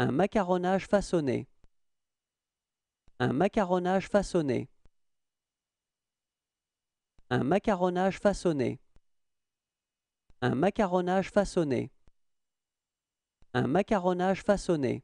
Un macaronnage façonné. Un macaronnage façonné. Un macaronnage façonné. Un macaronnage façonné. Un macaronnage façonné.